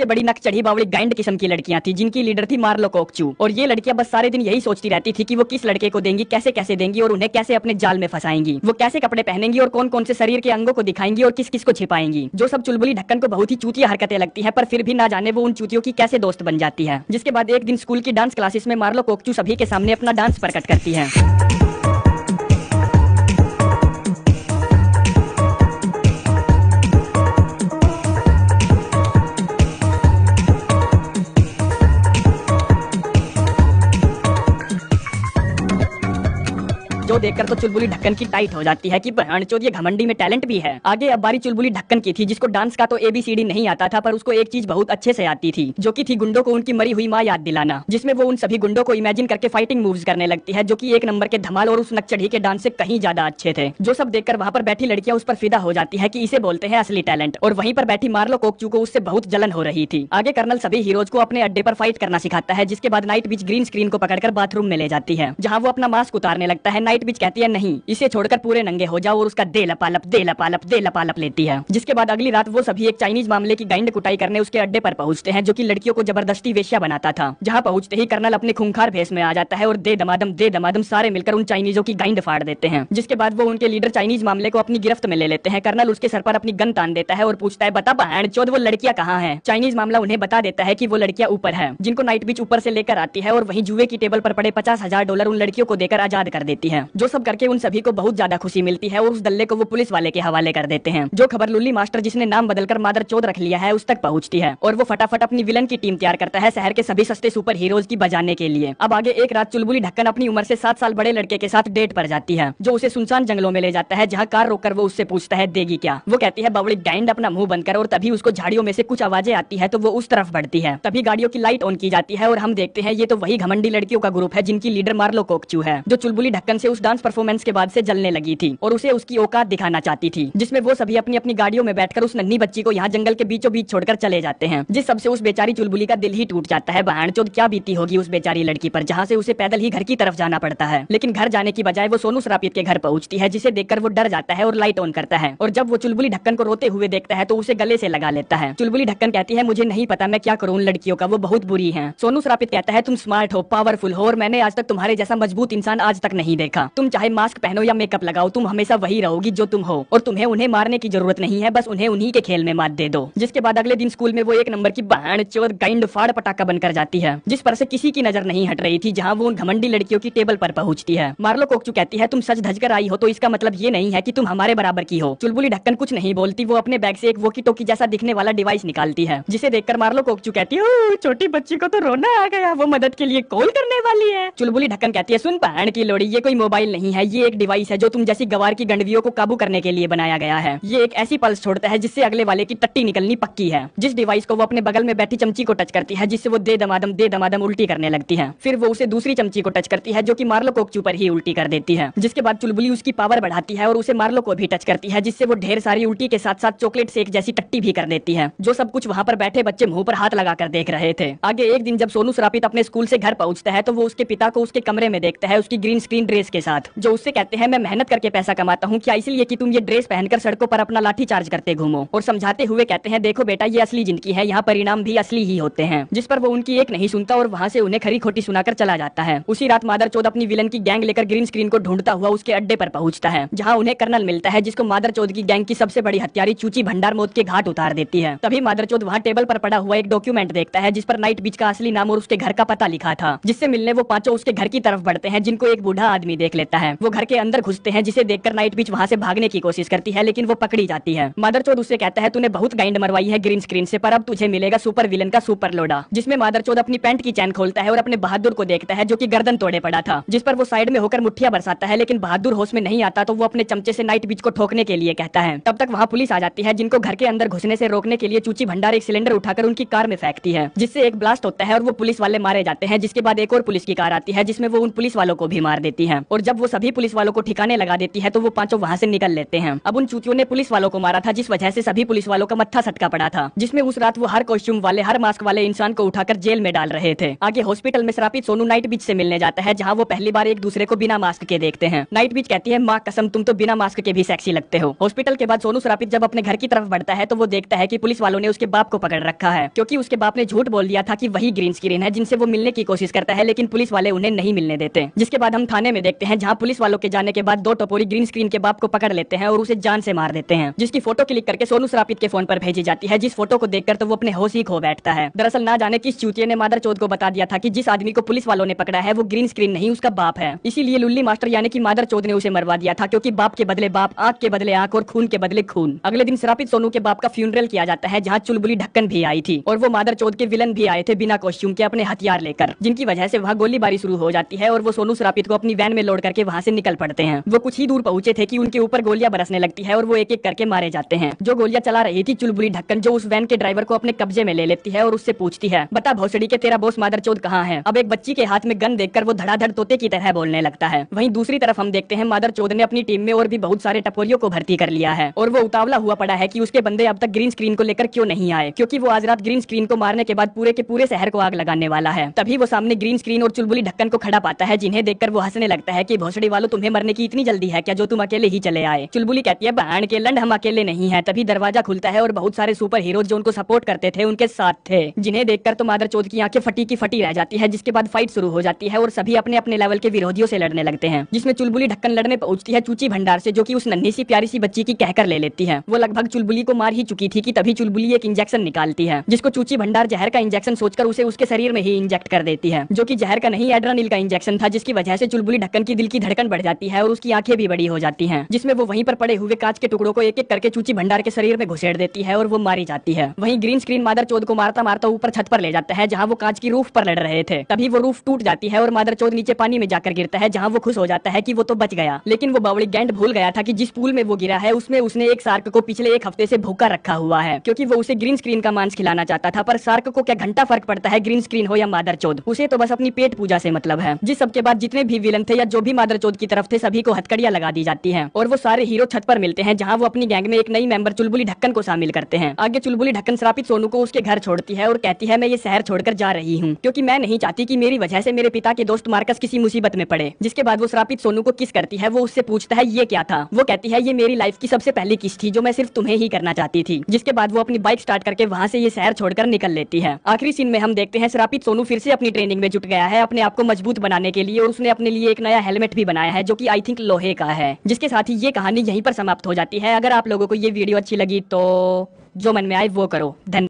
सबसे बड़ी नक चढ़ी बावड़ी गाइंड किस्म की लड़कियां थी जिनकी लीडर थी मार्लो कोकचू और ये लड़कियां बस सारे दिन यही सोचती रहती थी कि वो किस लड़के को देंगी कैसे कैसे देंगी और उन्हें कैसे अपने जाल में फंसाएंगी वो कैसे कपड़े पहनेंगी और कौन कौन से शरीर के अंगों को दिखाएंगी और किस किस को छिपाएंगी जो सब चुलबुली ढक्कन को बहुत ही चूतिया हरकतें लगती है पर फिर भी ना जाने वो उन चूतियों की कैसे दोस्त बन जाती है जिसके बाद एक दिन स्कूल की डांस क्लासेस में मार्लो कोकचू सभी के सामने अपना डांस प्रकट करती है देखकर तो चुलबुली ढक्कन की टाइट हो जाती है कि बहनचोद ये घमंडी में टैलेंट भी है आगे अब बारी चुलबुली ढक्कन की थी जिसको डांस का तो एबीसीडी नहीं आता था पर उसको एक चीज बहुत अच्छे से आती थी जो की थी गुंडों को उनकी मरी हुई माँ याद दिलाना जिसमें वो उन सभी गुंडों को इमेजिन करके फाइटिंग मूव करने लगती है जो की एक नंबर के धमाल और उस नक्चढ़ी के डांस से कहीं ज्यादा अच्छे थे जो सब देखकर वहाँ पर बैठी लड़कियाँ उस पर फिदा हो जाती है की इसे बोलते हैं असली टैलेंट और वहीं पर बैठी मार्लो कोकचू को उससे बहुत जलन हो रही थी आगे कर्नल सभी हीरोज को अपने अड्डे पर फाइट करना सिखाता है जिसके बाद नाइट बीच ग्रीन स्क्रीन को पकड़कर बाथरूम में ले जाती है जहाँ वो अपना मास्क उतारने लगता है नाइट बीच कहती है नहीं इसे छोड़कर पूरे नंगे हो जाओ और उसका दे लपालप दे लपालप दे लपालप लेती है जिसके बाद अगली रात वो सभी एक चाइनीज मामले की गाइंड कुटाई करने उसके अड्डे पर पहुंचते हैं जो की लड़कियों को जबरदस्ती वेश्या बनाता था जहाँ पहुंचते ही कर्नल अपने खूंखार भेस में आ जाता है और दे दमादम दे दमादम सारे मिलकर उन चाइनीजों की गाइंड फाड़ देते हैं जिसके बाद वो उनके लीडर चाइनीज मामले को अपनी गिरफ्त में ले लेते हैं कर्नल उसके सर पर अपनी गन तान देता है और पूछता है बता बहन चौध वो लड़कियाँ कहाँ है चाइनीज मामला उन्हें बता देता है की वो लड़कियाँ ऊपर है जिनको नाइट बीच ऊपर से लेकर आती है और वही जुए की टेबल पर पड़े पचास हजार डॉलर उन लड़कियों को देकर आजाद कर देती है जो सब करके उन सभी को बहुत ज्यादा खुशी मिलती है और उस दल्ले को वो पुलिस वाले के हवाले कर देते हैं जो खबर लुल्ली मास्टर जिसने नाम बदलकर मादर चौध रख लिया है उस तक पहुंचती है और वो फटाफट अपनी विलन की टीम तैयार करता है शहर के सभी सस्ते सुपर हीरोज की बजाने के लिए अब आगे एक रात चुलबुली ढक्कन अपनी उम्र से सात साल बड़े लड़के के साथ डेट पर जाती है जो उसे सुनसान जंगलों में ले जाता है जहाँ कार रोक वो उससे पूछता है देगी क्या वो कहती है बबड़ी डाइंड अपना मुंह बंद कर और तभी उसको झाड़ियों में से कुछ आवाजें आती है तो वो उस तरफ बढ़ती है तभी गाड़ियों की लाइट ऑन की जाती है और हम देखते हैं ये तो वही घमंडी लड़कियों का ग्रुप है जिनकी लीडर मार्लो कोकचू है जो चुलबुली ढक्कन से उस डांस परफॉर्मेंस के बाद से जलने लगी थी और उसे उसकी औकात दिखाना चाहती थी जिसमें वो सभी अपनी अपनी गाड़ियों में बैठकर उस नन्ही बच्ची को यहाँ जंगल के बीचों बीच छोड़कर चले जाते हैं जिस सबसे उस बेचारी चुलबुली का दिल ही टूट जाता है बहन चोद क्या बीती होगी उस बेचारी लड़की पर जहाँ से उसे पैदल ही घर की तरफ जाना पड़ता है लेकिन घर जाने की बजाय वो सोनू सरापित के घर पहुंचती है जिसे देखकर वो डर जाता है और लाइट ऑन करता है और जब वो चुलबुली ढक्कन को रोते हुए देखता है तो उसे गले से लगा लेता है चुलबुली ढक्कन कहती है मुझे नहीं पता मैं क्या करूँ उन लड़कियों का वो बहुत बुरी है सोनू सरापित कहता है तुम स्मार्ट हो पावरफुल हो और मैंने आज तक तुम्हारे जैसा मजबूत इंसान आज तक नहीं देखा तुम चाहे मास्क पहनो या मेकअप लगाओ तुम हमेशा वही रहोगी जो तुम हो और तुम्हें उन्हें मारने की जरूरत नहीं है बस उन्हें उन्हीं के खेल में मात दे दो जिसके बाद अगले दिन स्कूल में वो एक नंबर की बहन चोर गाइंड फाड़ पटाखा बनकर जाती है जिस पर से किसी की नजर नहीं हट रही थी जहाँ वो उन घमंडी लड़कियों की टेबल पर पहुंचती है मार्लो कोकचू कहती है तुम सच धज कर आई हो तो इसका मतलब ये नहीं है की तुम हमारे बराबर की हो चुलबुली ढक्कन कुछ नहीं बोलती वो अपने बैग से एक वोकी टोकी जैसा दिखने वाला डिवाइस निकालती है जिसे देखकर मार्लो कोकचू कहती है छोटी बच्ची को तो रोना आ गया वो मदद के लिए कॉल करने वाली है चुलबुली ढक्कन कहती है सुन पहन की लोड़ी ये कोई मोबाइल मोबाइल नहीं है ये एक डिवाइस है जो तुम जैसी गवार की गंडवियों को काबू करने के लिए बनाया गया है ये एक ऐसी पल्स छोड़ता है जिससे अगले वाले की टट्टी निकलनी पक्की है जिस डिवाइस को वो अपने बगल में बैठी चमची को टच करती है जिससे वो दे दमादम दे दमादम उल्टी करने लगती है फिर वो उसे दूसरी चमची को टच करती है जो की मार्लो कोकचू पर ही उल्टी कर देती है जिसके बाद चुलबुली उसकी पावर बढ़ाती है और उसे मार्लो को भी टच करती है जिससे वो ढेर सारी उल्टी के साथ साथ चॉकलेट एक जैसी टट्टी भी कर देती है जो सब कुछ वहाँ पर बैठे बच्चे मुंह पर हाथ लगाकर देख रहे थे आगे एक दिन जब सोनू सरापित अपने स्कूल से घर पहुंचता है तो वो उसके पिता को उसके कमरे में देखता है उसकी ग्रीन स्क्रीन ड्रेस के साथ बात जो उससे कहते हैं मैं मेहनत करके पैसा कमाता हूँ क्या इसलिए कि तुम ये ड्रेस पहनकर सड़कों पर अपना लाठी चार्ज करते घूमो और समझाते हुए कहते हैं देखो बेटा ये असली जिंदगी है यहाँ परिणाम भी असली ही होते हैं जिस पर वो उनकी एक नहीं सुनता और वहाँ से उन्हें खरी खोटी सुनाकर चला जाता है उसी रात मादर चौध अपनी विलन की गैंग लेकर ग्रीन स्क्रीन को ढूंढता हुआ उसके अड्डे पर पहुंचता है जहाँ उन्हें कर्नल मिलता है जिसको मादर चौध की गैंग की सबसे बड़ी हत्यारी चूची भंडार मौत के घाट उतार देती है तभी मादर चौध वहाँ टेबल पर पड़ा हुआ एक डॉक्यूमेंट देखता है जिस पर नाइट बीच का असली नाम और उसके घर का पता लिखा था जिससे मिलने वो पांचों उसके घर की तरफ बढ़ते हैं जिनको एक बूढ़ा आदमी देख लेता है वो घर के अंदर घुसते हैं जिसे देखकर नाइट बीच वहाँ से भागने की कोशिश करती है लेकिन वो पकड़ी जाती है मदर चोद उसे कहता है तूने बहुत गाइंड मरवाई है ग्रीन स्क्रीन से पर अब तुझे मिलेगा सुपर विलन का सुपर लोडा जिसमें मादर चोद अपनी पेंट की चैन खोलता है और अपने बहादुर को देखता है जो की गर्दन तोड़े पड़ा था जिस पर वो साइड में होकर मुठिया बरसाता है लेकिन बहादुर होश में नहीं आता तो वो अपने चमचे से नाइट बीच को ठोकने के लिए कहता है तब तक वहाँ पुलिस आ जाती है जिनको घर के अंदर घुसने से रोकने के लिए चूची भंडार एक सिलेंडर उठाकर उनकी कार में फेंकती है जिससे एक ब्लास्ट होता है और वो पुलिस वाले मारे जाते हैं जिसके बाद एक और पुलिस की कार आती है जिसमें वो उन पुलिस वालों को भी मार देती है और जब वो सभी पुलिस वालों को ठिकाने लगा देती है तो वो पांचों वहाँ से निकल लेते हैं अब उन चूतियों ने पुलिस वालों को मारा था जिस वजह से सभी पुलिस वालों का मत्था सटका पड़ा था जिसमें उस रात वो हर कॉस्ट्यूम वाले हर मास्क वाले इंसान को उठाकर जेल में डाल रहे थे आगे हॉस्पिटल में श्रापित सोनू नाइट बीच से मिलने जाता है जहाँ वो पहली बार एक दूसरे को बिना मास्क के देखते हैं नाइट बीच कहती है माँ कसम तुम तो बिना मास्क के भी सेक्सी लगते हो हॉस्पिटल के बाद सोनू श्रापित जब अपने घर की तरफ बढ़ता है तो वो देखता है की पुलिस वालों ने उसके बाप को पकड़ रखा है क्योंकि उसके बाप ने झूठ बोल दिया था की वही ग्रीन स्क्रीन है जिनसे वो मिलने की कोशिश करता है लेकिन पुलिस वाले उन्हें नहीं मिलने देते जिसके बाद हम थाने में देखते हैं जहाँ पुलिस वालों के जाने के बाद दो टपोरी ग्रीन स्क्रीन के बाप को पकड़ लेते हैं और उसे जान से मार देते हैं जिसकी फोटो क्लिक करके सोनू सरापित के फोन पर भेजी जाती है जिस फोटो को देखकर तो वो अपने होश ही खो बैठता है दरअसल ना जाने किस चूतिया ने मादर को बता दिया था की जिस आदमी को पुलिस वालों ने पकड़ा है वो ग्रीन स्क्रीन नहीं उसका बाप है इसीलिए लुल्ली मास्टर यानी की मादर चौध ने उसे मरवा दिया था क्यूँकी बाप के बदले बाप आग के बदले आंख और खून के बदले खून अगले दिन सरापित सोनू के बाप का फ्यूनरल किया जाता है जहाँ चुलबुली ढक्कन भी आई थी और वो मादर चौध के विलन भी आए थे बिना कॉस्ट्यूम के अपने हथियार लेकर जिनकी वजह से वहाँ गोलीबारी शुरू हो जाती है और वो सोनू सरापित को अपनी वैन में लोड कर करके वहाँ से निकल पड़ते हैं वो कुछ ही दूर पहुँचे थे कि उनके ऊपर गोलियां बरसने लगती है और वो एक एक करके मारे जाते हैं जो गोलियां चला रही थी चुलबुरी ढक्कन जो उस वैन के ड्राइवर को अपने कब्जे में ले लेती है और उससे पूछती है बता भोसड़ी के तेरा बोस मादर चौध कहाँ है अब एक बच्ची के हाथ में गन देख वो धड़ाधड़ तोते की तरह बोलने लगता है वही दूसरी तरफ हम देखते हैं मादर चौध ने अपनी टीम में और भी बहुत सारे टपोरियों को भर्ती कर लिया है और वो उतावला हुआ पड़ा है की उसके बंदे अब तक ग्रीन स्क्रीन को लेकर क्यों नहीं आए क्योंकि वो आज रात ग्रीन स्क्रीन को मारने के बाद पूरे के पूरे शहर को आग लगाने वाला है तभी वो सामने ग्रीन स्क्रीन और चुलबुली ढक्कन को खड़ा पाता है जिन्हें देखकर वो हंसने लगता है की भोसड़ी वालों तुम्हें मरने की इतनी जल्दी है क्या जो तुम अकेले ही चले आए चुलबुली कहती है बहन के लंड हम अकेले नहीं है तभी दरवाजा खुलता है और बहुत सारे सुपर हीरो जो उनको सपोर्ट करते थे उनके साथ थे जिन्हें देखकर तो मादर चौध की आंखें फटी की फटी रह जाती है जिसके बाद फाइट शुरू हो जाती है और सभी अपने अपने लेवल के विरोधियों से लड़ने लगते हैं जिसमें चुलबुली ढक्कन लड़ने पहुंचती है चूची भंडार से जो की उस नन्ही सी प्यारी सी बच्ची की कहकर ले लेती है वो लगभग चुलबुली को मार ही चुकी थी कि तभी चुलबुली एक इंजेक्शन निकालती है जिसको चूची भंडार जहर का इंजेक्शन सोचकर उसे उसके शरीर में ही इंजेक्ट कर देती है जो की जहर का नहीं एड्रानिल का इंजेक्शन था जिसकी वजह से चुलबुली ढक्कन की दिल की धड़कन बढ़ जाती है और उसकी आंखें भी बड़ी हो जाती हैं जिसमें वो वहीं पर पड़े हुए कांच के टुकड़ों को एक एक करके चूची भंडार के शरीर में घुसेड़ देती है और वो मारी जाती है वही ग्रीन स्क्रीन मादर चौध को मारता मारता ऊपर छत पर ले जाता है जहाँ वो कांच की रूफ पर लड़ रहे थे तभी वो रूफ टूट जाती है और मादर चौध नीचे पानी में जाकर गिरता है जहाँ वो खुश हो जाता है की वो तो बच गया लेकिन वो बावड़ी गैंड भूल गया था की जिस पूल में वो गिरा है उसमें उसने एक सार्क को पिछले एक हफ्ते से भूखा रखा हुआ है क्योंकि वो उसे ग्रीन स्क्रीन का मांस खिलाना चाहता था पर सार्क को क्या घंटा फर्क पड़ता है ग्रीन स्क्रीन हो या मादर चौध उसे तो बस अपनी पेट पूजा से मतलब है जिस सबके बाद जितने भी विलन थे या जो भी मादर चौध की तरफ से सभी को हथकड़िया लगा दी जाती है और वो सारे हीरो छत पर मिलते हैं जहाँ वो अपनी गैंग में एक नई मेंबर चुलबुली ढक्कन को शामिल करते हैं आगे चुलबुली ढक्कन शरापित सोनू को उसके घर छोड़ती है और कहती है मैं ये शहर छोड़कर जा रही हूँ क्योंकि मैं नहीं चाहती की मेरी वजह से मेरे पिता के दोस्त मार्कस किसी मुसीबत में पड़े जिसके बाद वो शरापित सोनू को किस करती है वो उससे पूछता है ये क्या था वो कहती है ये मेरी लाइफ की सबसे पहली किस थी जो मैं सिर्फ तुम्हें ही करना चाहती थी जिसके बाद वो अपनी बाइक स्टार्ट करके वहाँ से ये शहर छोड़कर निकल लेती है आखिरी सीन में हम देखते हैं शरापित सोनू फिर से अपनी ट्रेनिंग में जुट गया है अपने आप को मजबूत बनाने के लिए और उसने अपने लिए एक नया हेलमेट सेट भी बनाया है जो कि आई थिंक लोहे का है जिसके साथ ही ये कहानी यहीं पर समाप्त हो जाती है अगर आप लोगों को ये वीडियो अच्छी लगी तो जो मन में आए वो करो धन्यवाद